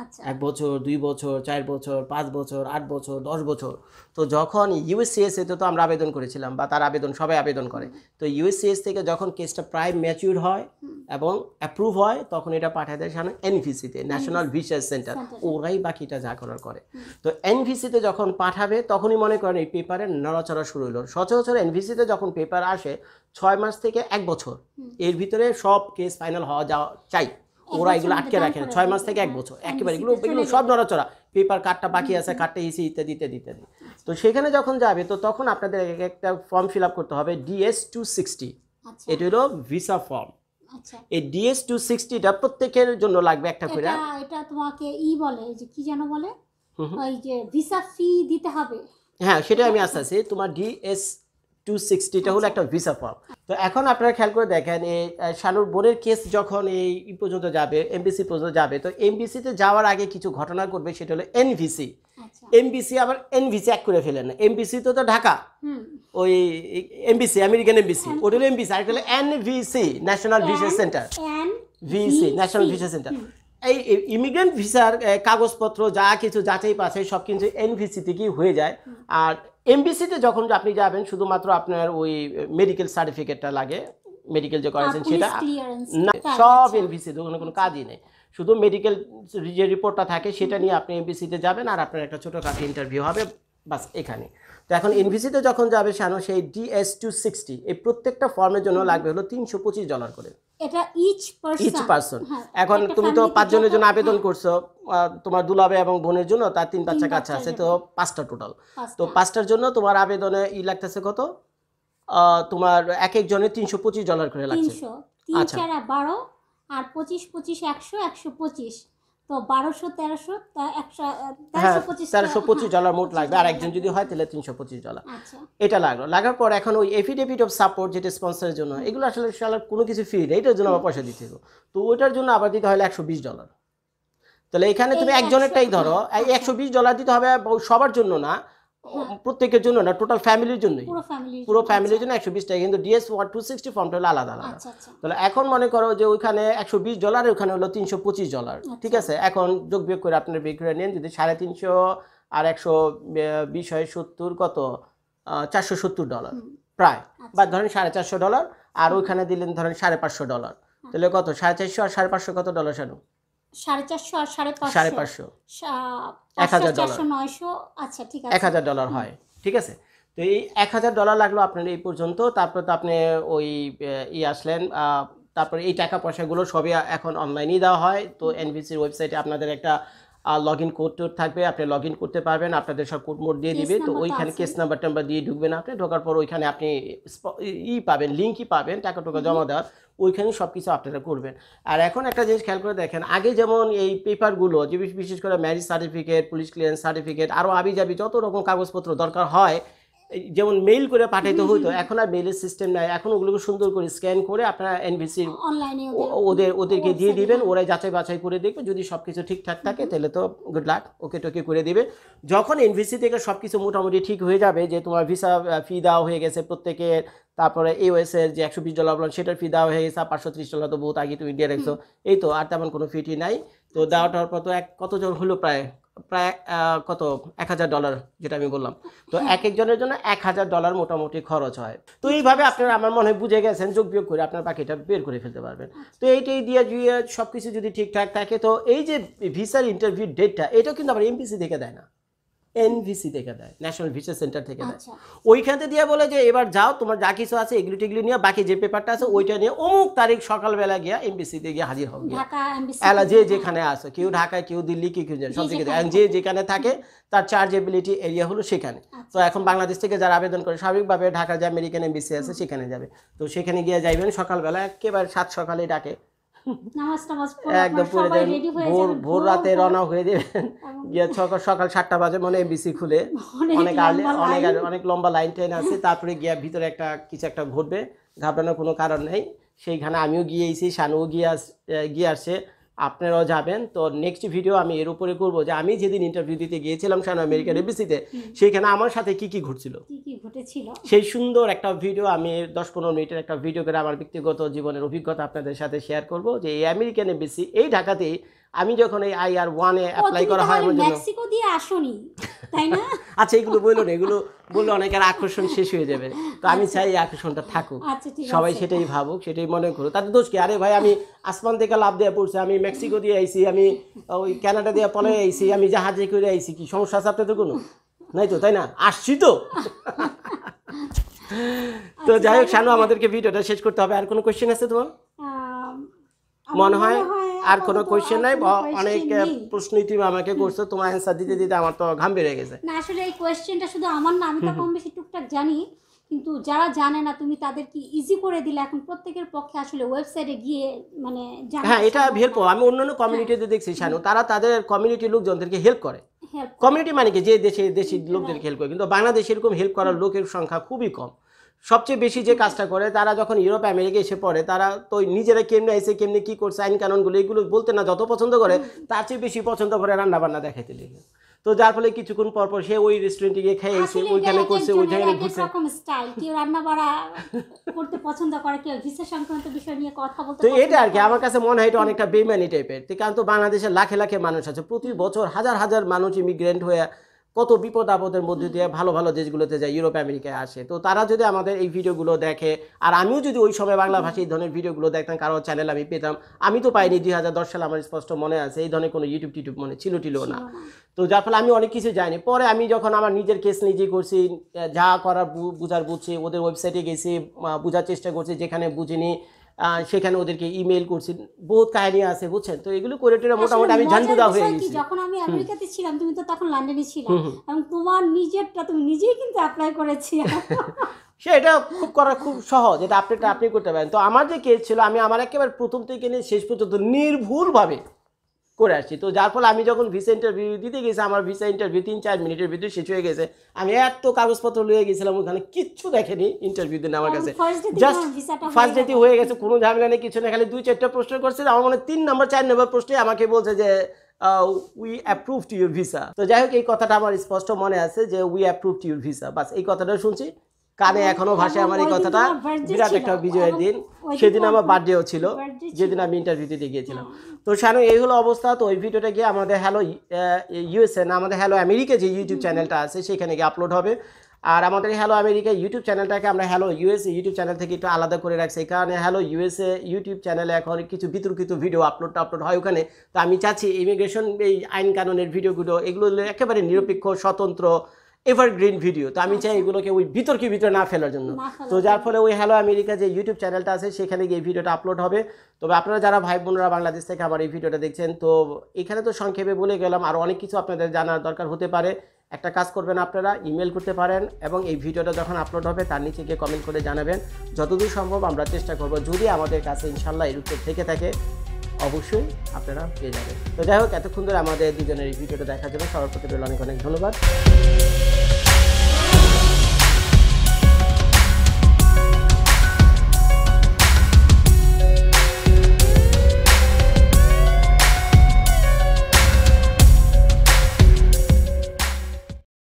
আচ্ছা। এক বছর দুই বছর চার বছর পাঁচ বছর আট বছর দশ বছর তো যখন এতে তো আমরা আবেদন করেছিলাম বা তার আবেদন সবাই আবেদন করে তো ইউএসসিএস থেকে যখন কেসটা প্রায় ম্যাচিউর হয় এবং অ্যাপ্রুভ হয় তখন এটা পাঠায় দেয় সামনে এনভিসিতে ন্যাশনাল ভিসার সেন্টার ওরাই বাকিটা যা করার করে তো এনভিসিতে যখন পাঠাবে তখনই মনে করেন এই পেপারের নড়াচড়া শুরু হলো সচরাচর এনভিসিতে যখন পেপার আসে ছয় মাস থেকে এক বছর এর ভিতরে সব কেস ফাইনাল হওয়া যাওয়া চাই ওরা এগুলো আটকে রাখে না ছয় মাস থেকে এক বছর একেবারে এগুলো এগুলো সব নড়াচড়া পেপার কার্ডটা বাকি আছে কার্ডটা এসে ইত্যাদি ইত্যাদি ইত্যাদি তো সেখানে যখন যাবে তো তখন আপনাদের একটা ফর্ম ফিল করতে হবে ডিএস টু সিক্সটি এটা হলো ভিসা আচ্ছা। ফর্ম এই ডিএস টু সিক্সটিটা প্রত্যেকের জন্য লাগবে একটা করে এটা তোমাকে ই বলে যে কি যেন বলে ওই যে ভিসা ফি দিতে হবে হ্যাঁ সেটা আমি আস্তে আছি তোমার ডিএস টু সিক্সটিটা হলো একটা ভিসা ফর্ম তো এখন আপনারা খেয়াল করে দেখেন এই শালুর বোনের কেস যখন এই পর্যন্ত যাবে এমবিসি পর্যন্ত যাবে তো এমবিসিতে যাওয়ার আগে কিছু ঘটনা করবে সেটা হলো এনভিসি এমবিসি আচ্ছা। আবার এনভিসি এক করে ফেলেন না এমবিসি তো তো ঢাকা ওই এমবিসি আমেরিকান এমবিসি ওটা হলো এমবিসি আর হলো NVC national visa center VC national visa center এই ইমিগ্রেন্ট ভিসার কাগজপত্র যা কিছু যাচাই পাচাই সব কিছু এনভিসি থেকেই হয়ে যায় আর এমবিসিতে যখন আপনি যাবেন শুধুমাত্র আপনার ওই মেডিকেল সার্টিফিকেটটা লাগে মেডিকেল যে করেছেন হ্যাঁ, সেটা না সব এমবিসি ওখানে কোনো কাজই নেই শুধু মেডিকেল যে রিপোর্টটা থাকে সেটা নিয়ে আপনি এমবিসিতে যাবেন আর আপনার একটা ছোটোখাটো ইন্টারভিউ হবে বাস এখানে তো এখন এনভিসিতে যখন যাবে সেন সেই ডিএস টু সিক্সটি এই প্রত্যেকটা ফর্মের জন্য লাগবে হলো তিনশো পঁচিশ ডলার করে এটা ইচ পারসন ইচ পারসন এখন তুমি তো পাঁচজনের জন্য আবেদন করছো তোমার দুলাবে এবং বোনের জন্য তার তিন বাচ্চা কাছে আছে তো পাঁচটা টোটাল তো পাঁচটার জন্য তোমার আবেদনে ই লাগতেছে কত তোমার এক একজনের তিনশো পঁচিশ ডলার করে লাগছে তিনশো তিন আচ্ছা। চার বারো আর পঁচিশ পঁচিশ একশো একশো পঁচিশ হ্যাঁ, তেরোশো পঁচিশ ডলার আচ্ছা। যদি হয় তাহলে তিনশো পঁচিশ ডলার আচ্ছা। এটা লাগলো লাগার পর এখন ওই সাপোর্ট যেটা জন্য এগুলো আসলে কোনো কিছু নেই জন্য পয়সা দিতে তো ওইটার জন্য আবার দিতে হলে একশো বিশ ডলার তাহলে এখানে তুমি একজনেরটাই ধরো একশো বিশ ডলার দিতে হবে সবার জন্য না প্রত্যেকের জন্য না টোটাল ফ্যামিলির জন্য পুরো ফ্যামিলির আচ্ছা। জন্য একশো বিশ টাকা কিন্তু ডিএস ওয়ান টু সিক্সটি ফর্মটা হলো আলাদা আলাদা আচ্ছা, আচ্ছা। তাহলে এখন মনে করো যে ওইখানে একশো বিশ ডলার ওখানে হলো তিনশো পঁচিশ ডলার ঠিক আছে এখন যোগ বিয়োগ করে আপনার বিক্রয় নেন যদি সাড়ে তিনশো আর একশো বিশ হয় সত্তর কত চারশো সত্তর ডলার প্রায় বা ধরেন সাড়ে চারশো ডলার আর ওইখানে দিলেন ধরেন সাড়ে পাঁচশো ডলার তাহলে কত সাড়ে চারশো আর সাড়ে পাঁচশো কত ডলার শুনুন সাড়ে চারশো আর সাড়ে পাঁচশো সাড়ে পাঁচশো এক হাজার চারশো নয়শো আচ্ছা ঠিক আছে এক হাজার ডলার হয় ঠিক আছে তো এই এক হাজার ডলার লাগলো আপনার এই পর্যন্ত তারপর তো আপনি ওই ই আসলেন তারপরে এই টাকা পয়সাগুলো সবই এখন অনলাইনেই দেওয়া হয় তো এনভিসির ওয়েবসাইটে আপনাদের একটা লগ ইন কোড থাকবে আপনি লগ ইন করতে পারবেন আপনাদের সব কোড মোড দিয়ে দিবে তো ওইখানে কেস নাম্বার টাম্বার দিয়ে ঢুকবেন আপনি ঢোকার পর ওইখানে আপনি ই পাবেন লিঙ্কই পাবেন টাকা টোকা জমা দেওয়ার ওইখানে সব কিছু আপনারা করবেন আর এখন একটা জিনিস খেয়াল করে দেখেন আগে যেমন এই পেপারগুলো যে বিশেষ করে marriage certificate police clearance certificate আরও আবি যাবি যত রকম কাগজপত্র দরকার হয় যেমন মেইল করে পাঠাইতে হইতো এখন আর মেইলের সিস্টেম নাই এখন ওগুলোকে সুন্দর করে স্ক্যান করে আপনারা এনভিসির ওদের ওদেরকে দিয়ে দিবেন ওরাই যাচাই বাছাই করে দেখবে যদি সব কিছু ঠিকঠাক থাকে তাহলে তো গুড লাক ওকে টোকে করে দেবে যখন এনভিসি থেকে সব কিছু মোটামুটি ঠিক হয়ে যাবে যে তোমার ভিসা ফি দেওয়া হয়ে গেছে প্রত্যেকের তারপরে এস এর যে একশো বিশ ডলার বললাম সেটার ফি দেওয়া হয়ে গেছে পাঁচশো ত্রিশ ডলার তো বহুত আগে তুমি ইন্ডিয়া রাখছো এই তো আর তেমন কোনো ফিটি নাই তো আচ্ছা। দেওয়াটার পর তো এক কতজন হলো প্রায় প্রায় কত এক হাজার ডলার যেটা আমি বললাম তো এক একজনের জন্য এক হাজার ডলার মোটামুটি খরচ হয় তো এইভাবে আপনারা আমার মনে হয় বুঝে গেছেন যোগ বিয়োগ করে আপনার পাখিটা বের করে ফেলতে পারবেন তো এইটাই দিয়ে জুয়ে সব কিছু যদি ঠিকঠাক থাকে তো এই যে ভিসার ইন্টারভিউ ডেটটা এটাও কিন্তু আবার এমপিসি দেখে দেয় না এনভিসি থেকে দেয় ন্যাশনাল ভিসা সেন্টার থেকে দেয় আচ্ছা। ওইখানতে দিয়ে বলে যে এবার যাও তোমার যা কিছু আছে এগুলি টিগুলি নিয়ে বাকি যে পেপারটা আছে ওইটা নিয়ে অমুক তারিখ সকালবেলা গিয়া এমবিসিতে গিয়ে হাজির হবে এলা যে যেখানে আসো কেউ ঢাকায় কেউ দিল্লি কি কেউ সব থেকে যে যেখানে থাকে তার চার্জেবিলিটি এরিয়া হলো সেখানে আচ্ছা। তো এখন বাংলাদেশ থেকে যারা আবেদন করে স্বাভাবিকভাবে ঢাকা যে আমেরিকান এমবিসি আছে সেখানে যাবে তো সেখানে গিয়ে যাইবেন সকালবেলা একেবারে সাত সকালে ডাকে মানে হয়ে *laughs* গিয়ে সকাল সাতটা বাজে মনে খুলে *laughs* অনেক অনেক লম্বা লাইন টাইন আছে তারপরে গিয়া ভিতরে একটা কিছু একটা ঘটবে ঘাবড়ানোর কোনো কারণ নেই সেইখানে আমিও গিয়েছি শানুও গিয়ে গিয়ে আসছে আপনারাও যাবেন তো নেক্সট ভিডিও আমি এর উপরে করব যে আমি যেদিন ইন্টারভিউ দিতে গিয়েছিলাম সান আমেরিকান এবিসিতে সেখানে আমার সাথে কি কি ঘটছিল সেই সুন্দর একটা ভিডিও আমি দশ পনেরো মিনিটের একটা ভিডিও করে আমার ব্যক্তিগত জীবনের অভিজ্ঞতা আপনাদের সাথে শেয়ার করব যে এই আমেরিকান এবিসি এই ঢাকাতেই আমি যখন এই আইআর ওয়ানে অ্যাপ্লাই করা হয় আমার জন্য মেক্সিকো দিয়ে আসোনি তাই না *laughs* আচ্ছা এগুলো বললো না এগুলো বললে অনেকের আকর্ষণ শেষ হয়ে যাবে তো আমি আচ্ছা। চাই এই আকর্ষণটা থাকুক আচ্ছা, সবাই সেটাই ভাবুক সেটাই মনে করো তাতে দোষ কি আরে ভাই আমি আসমান থেকে লাভ দিয়ে পড়ছে আমি মেক্সিকো দিয়ে আইছি আমি ওই কানাডা দিয়ে পলে আইছি আমি জাহাজে করে আইছি কি সমস্যা আছে আপনাদের কোনো নাই তো তাই না আসছি তো *laughs* তো আচ্ছা, যাই হোক শানু হ্যাঁ। আমাদেরকে ভিডিওটা শেষ করতে হবে আর কোনো কোয়েশ্চেন আছে তোমার মনে হয় আর কোনো কোয়েশ্চেন নাই অনেক প্রশ্ন তুমি আমাকে করছো তোমার অ্যান্সার দিতে দিতে আমার তো ঘাম বেড়ে গেছে না আসলে এই কোয়েশ্চেনটা শুধু আমার না আমি তো কম বেশি টুকটাক জানি কিন্তু যারা জানে না তুমি তাদেরকে ইজি করে দিলে এখন প্রত্যেকের পক্ষে আসলে ওয়েবসাইটে গিয়ে মানে হ্যাঁ এটা হেল্প আমি অন্যান্য কমিউনিটিতে হ্যাঁ। দেখছি শানু তারা তাদের কমিউনিটির লোকজনদেরকে হেল্প করে কমিউনিটি মানে কি যে দেশে দেশি লোকদেরকে হেল্প করে কিন্তু বাংলাদেশে এরকম হেল্প করার লোকের সংখ্যা খুবই কম সবচেয়ে বেশি যে কাজটা করে তারা যখন ইউরোপ আমেরিকা এসে পড়ে তারা তো নিজেরা কেমনে এসে কেমনে কী করছে আইন কানুনগুলো এগুলো বলতে না যত পছন্দ করে তার চেয়ে বেশি পছন্দ করে রান্নাবান্না দেখাতে লিখে তো যার ফলে কিছুক্ষণ পরপর সে ওই রেস্টুরেন্টে গিয়ে খেয়ে এসে ওইখানে করছে ওই জায়গায় ঘুরছে স্টাইল কেউ রান্না বাড়া করতে পছন্দ করে কেউ ভিসা সংক্রান্ত বিষয় নিয়ে কথা বলতে তো এটা আর কি আমার কাছে মনে হয় এটা অনেকটা বেমানি টাইপের কারণ তো বাংলাদেশে লাখে লাখে মানুষ আছে প্রতি বছর হাজার হাজার মানুষ ইমিগ্রেন্ট হয়ে কত বিপদ আপদের মধ্যে দিয়ে ভালো ভালো দেশগুলোতে যায় ইউরোপ আমেরিকায় আসে তো তারা যদি আমাদের এই ভিডিওগুলো দেখে আর আমিও যদি ওই সময় বাংলা ভাষায় এই ধরনের ভিডিওগুলো দেখতাম কারো চ্যানেল আমি পেতাম আমি তো পাইনি দুই হাজার দশ সালে আমার স্পষ্ট মনে আছে এই ধরনের কোনো ইউটিউব টিউটিউব মনে ছিল টিল না তো যার ফলে আমি অনেক কিছু জানি পরে আমি যখন আমার নিজের কেস নিজে করছি যা করার বুঝার বুঝছি ওদের ওয়েবসাইটে গেছি বোঝার চেষ্টা করছি যেখানে বুঝিনি সেখানে ওদেরকে ইমেল করছি বহুত কাহিনী আছে বুঝছেন তো এগুলো করে টেরা মোটামুটি আমি ঝান্ডুদা হয়ে গেছি যখন আমি আমেরিকাতে ছিলাম তুমি তো তখন লন্ডনে ছিলাম এবং তোমার নিজেরটা তুমি নিজেই কিন্তু অ্যাপ্লাই করেছি *laughs* সেটা খুব করা খুব সহজ এটা আপনিটা আপনি করতে পারেন তো আমার যে কেস ছিল আমি আমার একেবারে প্রথম থেকে নিয়ে শেষ পর্যন্ত নির্ভুলভাবে করে আসছি তো যার ফলে আমি যখন ভিসা ইন্টারভিউ দিতে গেছি আমার ভিসা ইন্টারভিউ তিন চার মিনিটের ভিতরে শেষ হয়ে গেছে আমি এত কাগজপত্র লিয়ে গেছিলাম ওখানে কিচ্ছু দেখেনি ইন্টারভিউ দিন আমার কাছে জাস্ট ফার্স্ট ডেটি হয়ে গেছে কোনো ঝামেলা নেই কিছু না খালি দুই চারটা প্রশ্ন করছে আমার মনে তিন নম্বর চার নম্বর প্রশ্নে আমাকে বলছে যে উই অ্যাপ্রুভ ইউর ভিসা তো যাই হোক এই কথাটা আমার স্পষ্ট মনে আছে যে উই অ্যাপ্রুভ ইউর ভিসা বাস এই কথাটা শুনছি কানে এখনো ভাসে আমার এই কথাটা বিরাট একটা বিজয়ের দিন সেদিন আমার বার্থডেও ছিল যেদিন আমি ইন্টারভিউ দিতে গিয়েছিলাম তো শানু এই হলো অবস্থা তো ওই ভিডিওটা গিয়ে আমাদের হ্যালো ইউএসএ না আমাদের হ্যালো আমেরিকা যে ইউটিউব চ্যানেলটা আছে সেখানে গিয়ে আপলোড হবে আর আমাদের হ্যালো আমেরিকা ইউটিউব চ্যানেলটাকে আমরা হ্যালো ইউএসএ ইউটিউব চ্যানেল থেকে একটু আলাদা করে রাখছি কারণে হ্যালো ইউএসএ ইউটিউব চ্যানেলে এখন কিছু বিতর্কিত ভিডিও আপলোড আপলোড হয় ওখানে তো আমি চাচ্ছি ইমিগ্রেশন এই আইন কানুনের ভিডিওগুলো এগুলো একেবারে নিরপেক্ষ স্বতন্ত্র এভারগ্রিন ভিডিও তো আমি চাই আচ্ছা। এগুলোকে ওই বিতর্কের ভিতরে না ফেলার জন্য তো যার ফলে ওই হ্যালো আমেরিকা যে ইউটিউব চ্যানেলটা আছে সেখানে গিয়ে ভিডিওটা আপলোড হবে তবে আপনারা যারা ভাই বোনরা বাংলাদেশ থেকে আমার এই ভিডিওটা দেখছেন তো এখানে তো সংক্ষেপে বলে গেলাম আর অনেক কিছু আপনাদের জানার দরকার হতে পারে একটা কাজ করবেন আপনারা ইমেল করতে পারেন এবং এই ভিডিওটা যখন আপলোড হবে তার নিচে গিয়ে কমেন্ট করে জানাবেন যতদূর সম্ভব আমরা চেষ্টা করব যদি আমাদের কাছে ইনশাল্লাহ এর উত্তর থেকে থাকে অবশ্যই আপনারা পেয়ে যাবেন তো যাই হোক এতক্ষণ ধরে আমাদের দুজনের এই ভিডিওটা দেখার জন্য সবার প্রতি অনেক অনেক ধন্যবাদ